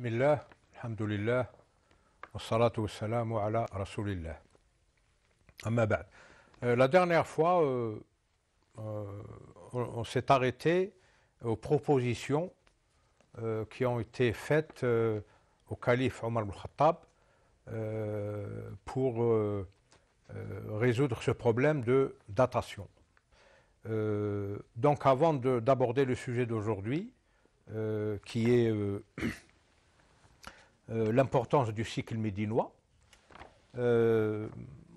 La dernière fois, euh, euh, on, on s'est arrêté aux propositions euh, qui ont été faites au calife Omar al-Khattab pour résoudre ce problème de datation. donc avant d'aborder le sujet d'aujourd'hui, qui est euh, l'importance du cycle médinois. Euh,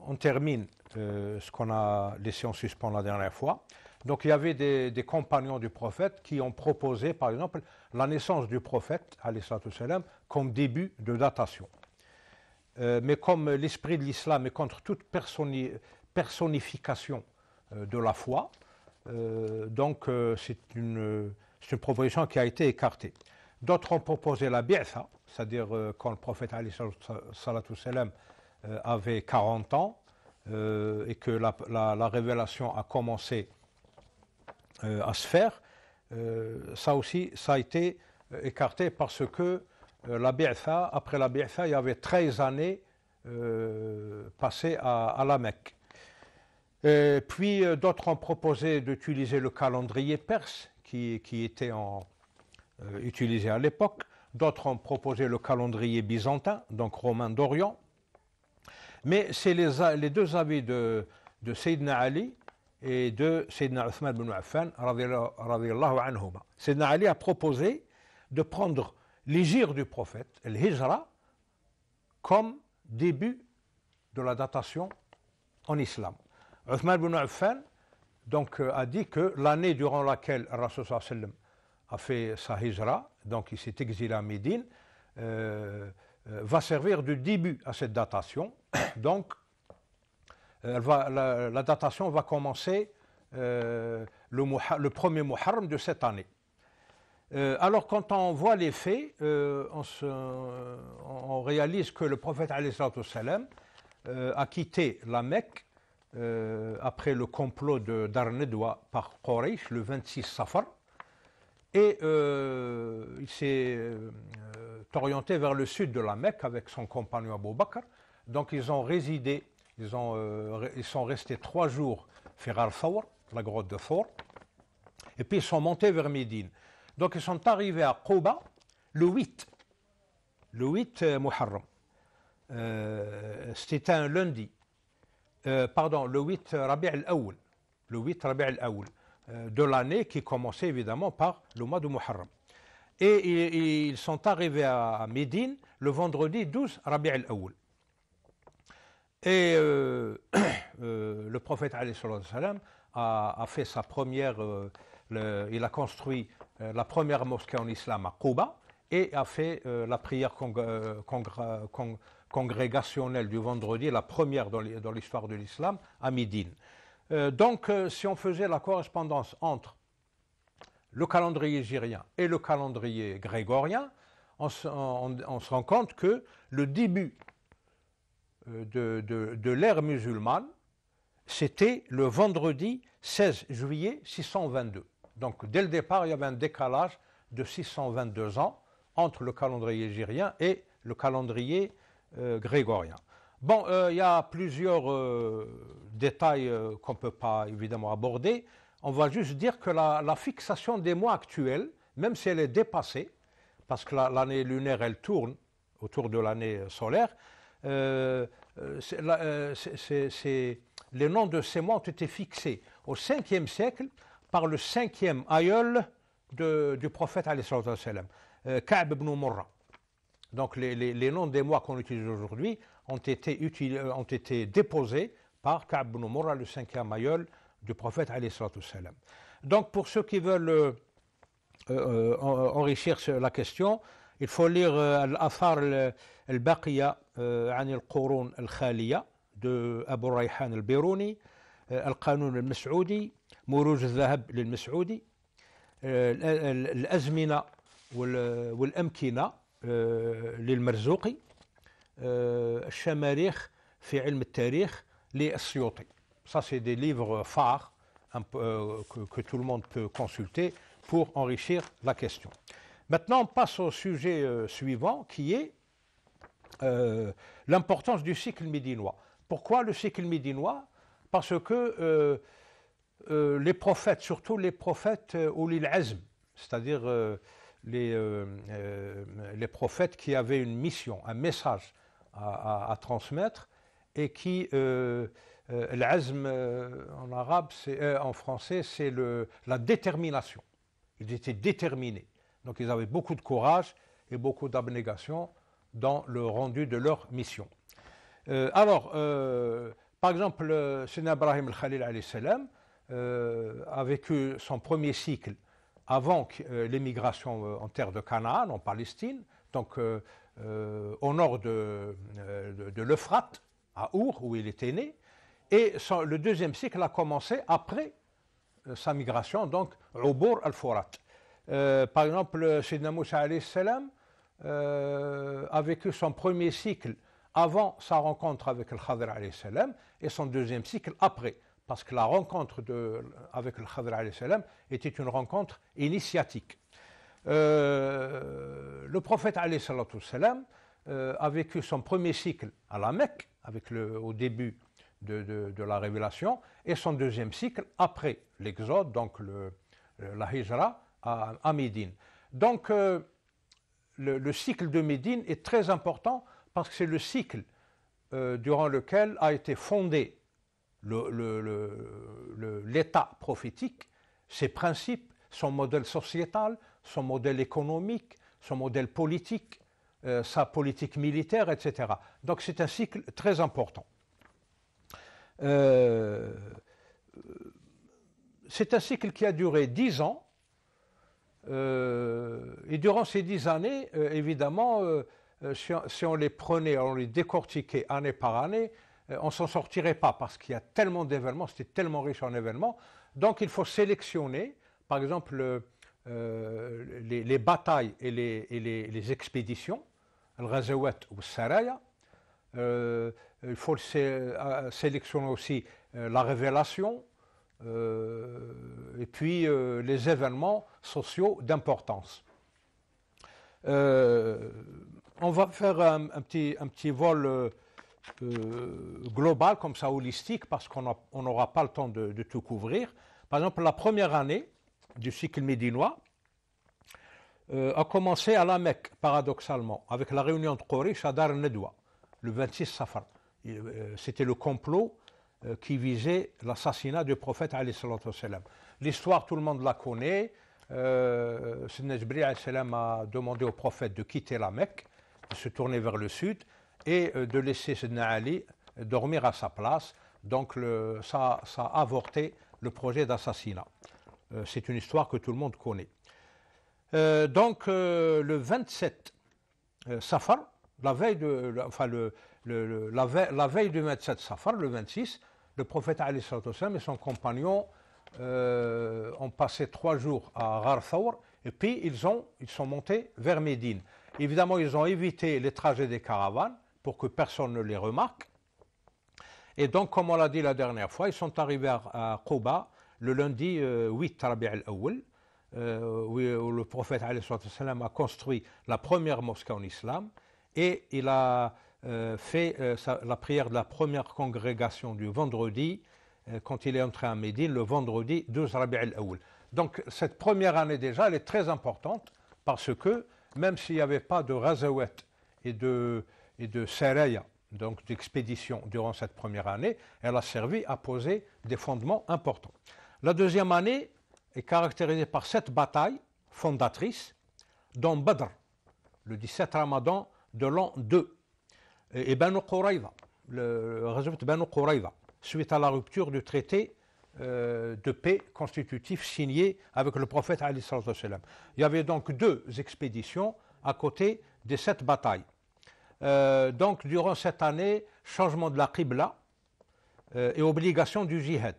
on termine euh, ce qu'on a laissé en suspens la dernière fois. Donc il y avait des, compagnons du prophète qui ont proposé, par exemple, la naissance du prophète, salam, comme début de datation. mais comme l'esprit de l'islam est contre toute personnification de la foi, donc c'est une, une, proposition qui a été écartée. D'autres ont proposé la bi'tha, hein. c'est-à-dire euh, quand le prophète Ali euh, avait 40 ans euh, et que la, révélation a commencé à se faire, ça aussi, ça a été écarté parce que la bi'tha, après la bi'tha, il y avait 13 années passées à, la Mecque. puis d'autres ont proposé d'utiliser le calendrier perse qui était en, euh, utilisés à l'époque. D'autres ont proposé le calendrier byzantin, donc romain d'Orient. Mais c'est les, deux avis de, de Sayyidina Ali et de Sayyidina Uthman ibn Affan, anhuma. Sayyidina Ali a proposé de prendre l'égir du prophète, l'hijra, comme début de la datation en islam. Uthman ibn Affan donc, euh, a dit que l'année durant laquelle Rasul sallam a fait sa hijra, donc il s'est exilé à Médine, euh, euh, va servir de début à cette datation. Donc, euh, la, datation va commencer le, le, premier Muharram de cette année. alors, quand on voit les faits, on, réalise que le prophète salam, a quitté la Mecque après le complot de Darnedwa par Quraysh le 26 Safar. Et euh, il s'est euh, orienté vers le sud de la Mecque avec son compagnon Abou Bakr. Donc ils ont résidé, ils, euh, sont restés trois jours Ferral la grotte de Thawr, et puis ils sont montés vers Médine. Donc ils sont arrivés à Quba le 8, le 8 Muharram. C'était un lundi. pardon, le 8 Rabi' al-Awwal. Le 8 Rabi' al-Awwal. Euh, de l'année qui commençait évidemment par le mois de Muharram. Et ils sont arrivés à Médine le vendredi 12 Rabi al-Awwal. Et euh, euh, le prophète a, fait sa première, il a construit la première mosquée en islam à Quba et a fait la prière congrégationnelle du vendredi, la première dans l'histoire de l'islam, à Médine. Euh, donc, euh, si on faisait la correspondance entre le calendrier gyrien et le calendrier grégorien, on se, rend compte que le début euh, de, l'ère musulmane, c'était le vendredi 16 juillet 622. Donc, dès le départ, il y avait un décalage de 622 ans entre le calendrier gyrien et le calendrier grégorien. Bon, euh, il y a plusieurs euh, détails euh, qu'on ne peut pas évidemment aborder. On va juste dire que la, fixation des mois actuels, même si elle est dépassée, parce que l'année lunaire, elle tourne autour de l'année solaire, les noms de ces mois ont été fixés au 5e siècle par le 5e aïeul du prophète, alayhi salam, Ka'b ibn Murrah. Donc les, noms des mois qu'on utilise aujourd'hui euh, ont été, déposés par Ka'b ibn Mura, le cinquième aïeul du prophète. Donc pour ceux qui veulent euh, euh, enrichir la question, il faut lire l'affaire al-Baqiya an al-Qurun al-Khaliya de Abu Rayhan al-Biruni, al-Qanun al-Mas'oudi, Mourouj al-Zahab al-Mas'oudi, الأزمنة al-Marzouqi » Euh, Ça, c'est des livres phares euh, que, tout le monde peut consulter pour enrichir la question. Maintenant, on passe au sujet euh, suivant qui est l'importance du cycle midinois. Pourquoi le cycle médinois Parce que les prophètes, surtout les prophètes ou l'il'azm, c'est-à-dire les, les prophètes qui avaient une mission, un message, à, transmettre et qui, euh, euh, euh en arabe, c'est euh, en français, c'est la détermination. Ils étaient déterminés. Donc ils avaient beaucoup de courage et beaucoup d'abnégation dans le rendu de leur mission. alors, par exemple, Sénat Ibrahim al-Khalil a vécu son premier cycle avant l'émigration en terre de Canaan, en Palestine, donc euh, euh, au nord euh, de, l'Euphrate, à Our, où il était né. Et le deuxième cycle a commencé après sa migration, donc Oubour al-Furat. par exemple, Sidna Moussa salam a vécu son premier cycle avant sa rencontre avec le Khadr salam et son deuxième cycle après, parce que la rencontre avec le Khadr salam était une rencontre initiatique. Euh, le prophète salam, euh, a vécu son premier cycle à la Mecque, avec au début de, la révélation, et son deuxième cycle après l'exode, donc la Hijra à, à Médine. Donc euh, le, le, cycle de Médine est très important parce que c'est le cycle durant lequel a été fondé l'État prophétique, ses principes, son modèle sociétal, son modèle économique, son modèle politique, euh, sa politique militaire, etc. Donc c'est un cycle très important. Euh, c'est un cycle qui a duré dix ans. Euh, et durant ces dix années, évidemment, si on, les prenait, on les décortiquait année par année, on s'en sortirait pas parce qu'il y a tellement d'événements, c'était tellement riche en événements. Donc il faut sélectionner, par exemple, euh, les, batailles et les, expéditions, al-Ghazawat ou Saraya. Euh, il faut euh, sélectionner aussi la révélation et puis les événements sociaux d'importance. on va faire un, petit, vol global, comme ça, holistique, parce qu'on n'aura pas le temps de, tout couvrir. Par exemple, la première année, du cycle médinois euh, a commencé à la Mecque, paradoxalement, avec la réunion de Quraysh à Dar Nedwa, le 26 Safar. Euh, c'était le complot euh, qui visait l'assassinat du prophète. L'histoire, tout le monde la connaît. Euh, Salam a demandé au prophète de quitter la Mecque, de se tourner vers le sud et de laisser Sidna Ali dormir à sa place. Donc ça a avorté le projet d'assassinat. Euh, c'est une histoire que tout le monde connaît. Euh, donc, euh, le 27 Safar, la veille, la, veille, du 27 Safar, le 26, le prophète Ali et son compagnon ont passé trois jours à Gharthaur et puis ils, ont, ils sont montés vers Médine. Évidemment, ils ont évité les trajets des caravanes pour que personne ne les remarque. Et donc, comme on l'a dit la dernière fois, ils sont arrivés à, à le lundi 8 euh, Rabi al-Awwal, euh, où le prophète a construit la première mosquée en islam et il a euh, fait la prière de la première congrégation du vendredi quand il est entré à Médine, le vendredi 12 Rabi al-Awwal. Donc cette première année déjà, elle est très importante parce que même s'il n'y avait pas de razawet et de, et donc d'expédition durant cette première année, elle a servi à poser des fondements importants. La deuxième année est caractérisée par sept batailles fondatrices, dont Badr, le 17 Ramadan de l'an 2, et Banu Qurayza, le résultat Banu suite à la rupture du traité euh, de paix constitutif signé avec le prophète Ali Il y avait donc deux expéditions à côté des sept batailles. Euh, donc, durant cette année, changement de la Qibla euh, et obligation du jihad.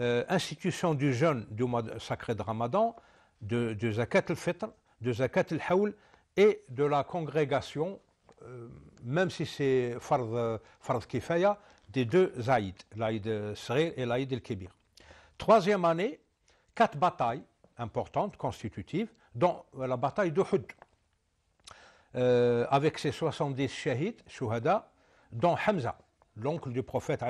Euh, institution du jeûne du mois sacré de Ramadan, de, de Zakat al-Fitr, de Zakat al-Hawl et de la congrégation, euh, même si c'est Fard, Kifaya, des deux l'Aïd et l'Aïd al-Kibir. Troisième année, quatre batailles importantes, constitutives, dont la bataille de Hud, euh, avec ses 70 Shahid, shuhada, dont Hamza, l'oncle du prophète,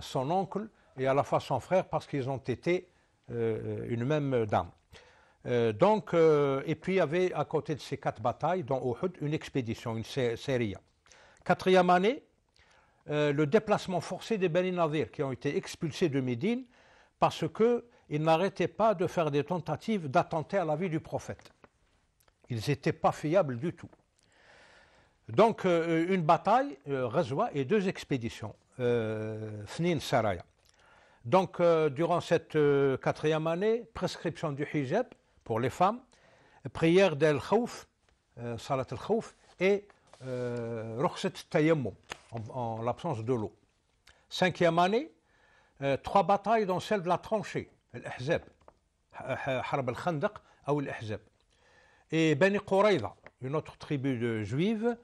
son oncle et à la fois son frère parce qu'ils ont été euh, une même dame. Euh, donc, euh, et puis il y avait à côté de ces quatre batailles, dont Uhud, une expédition, une série. Quatrième année, le déplacement forcé des Beni qui ont été expulsés de Médine parce qu'ils n'arrêtaient pas de faire des tentatives d'attenter à la vie du prophète. Ils n'étaient pas fiables du tout. Donc, une bataille, Rezwa, et deux expéditions, Fnin Saraya. Donc, euh, durant cette euh, quatrième année, prescription du hijab pour les femmes, prière d'El Khouf euh, Salat al Khouf) et Rukhsat Tayammum, en, l'absence de l'eau. Cinquième année, trois batailles, dont celle de la tranchée, l'ihzeb, Harb al-Khandaq ou l'ihzeb. Et Bani Quraïda, une autre tribu de juives,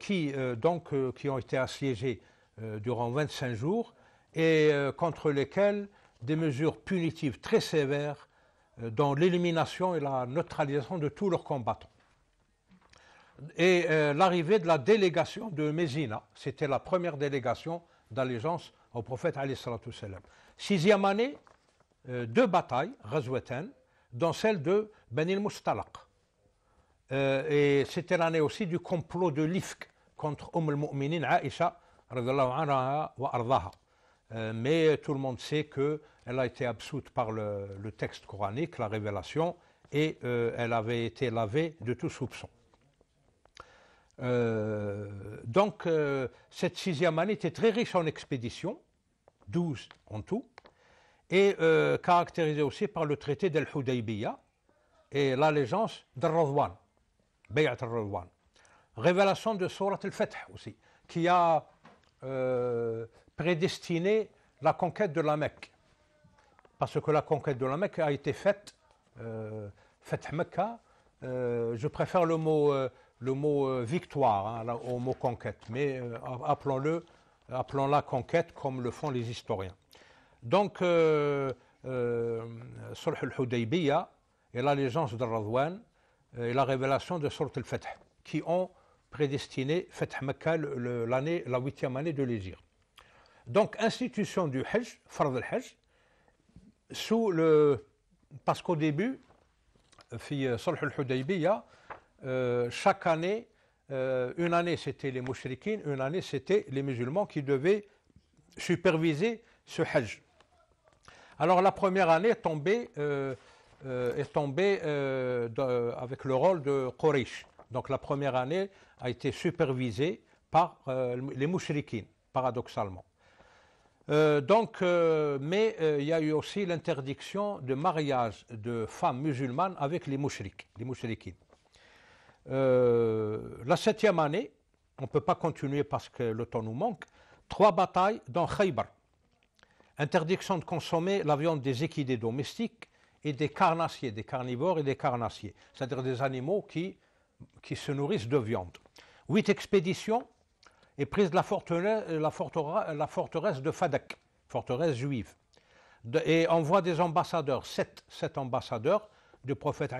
qui, donc, qui ont été assiégées durant 25 jours, et euh, contre lesquels des mesures punitives très sévères, euh, dans l'élimination et la neutralisation de tous leurs combattants. Et euh, l'arrivée de la délégation de Mézina, c'était la première délégation d'allégeance au prophète. Sixième année, deux batailles, Razwetan, dont celle de Benil Mustalaq. et c'était l'année aussi du complot de l'Ifk contre Umm al-Mu'minin Aisha, anha wa ardaha. Euh, mais tout le monde sait qu'elle a été absoute par le, texte coranique, la révélation, et euh, elle avait été lavée de tout soupçon. Euh, donc cette sixième année était très riche en expéditions, 12 en tout, et caractérisée aussi par le traité d'El-Hudaybiya et l'allégeance d'Al-Radwan, Bayat al-Radwan. Révélation de Surat al-Fath aussi, qui a prédestiné la conquête de la Mecque. Parce que la conquête de la Mecque a été faite, euh, faite Mecca, euh, je préfère le mot, euh, le mot euh, victoire hein, au mot conquête, mais appelons-le, la conquête comme le font les historiens. Donc, Sulh al-Hudaybiya et l'allégeance de Radwan et la révélation de Surat al-Fath qui ont prédestiné Fath Mecca l'année, la huitième année de l'Égypte. Donc, institution du Hajj, Fard al-Hajj, sous le. Parce qu'au début, fi euh, Salh al euh, chaque année, euh, une année c'était les mouchrikines, une année c'était les musulmans qui devaient superviser ce Hajj. Alors la première année est tombée, avec le rôle de Quraysh. Donc la première année a été supervisée par les mouchrikines, paradoxalement. Euh, donc, euh, mais euh, il y a eu aussi l'interdiction de mariage de femmes musulmanes avec les mouchriques, les mouchriquines. la septième année, on ne peut pas continuer parce que le temps nous manque, trois batailles dans Khaybar. Interdiction de consommer la viande des équidés domestiques et des carnassiers, des carnivores et des carnassiers, c'est-à-dire des animaux qui, qui se nourrissent de viande. Huit expéditions et prise la forteresse, la forteresse, de Fadak, forteresse juive, Et et envoie des ambassadeurs, sept, ambassadeurs du prophète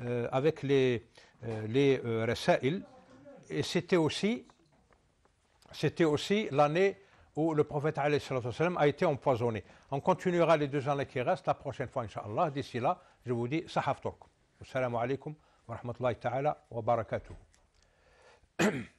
euh, avec les, euh, les euh, Et c'était aussi, c'était aussi l'année où le prophète a été empoisonné. On continuera les deux années qui restent la prochaine fois, Inch'Allah. D'ici là, je vous dis Sahaf Turk. alaikum wa rahmatullahi ta'ala wa barakatuh.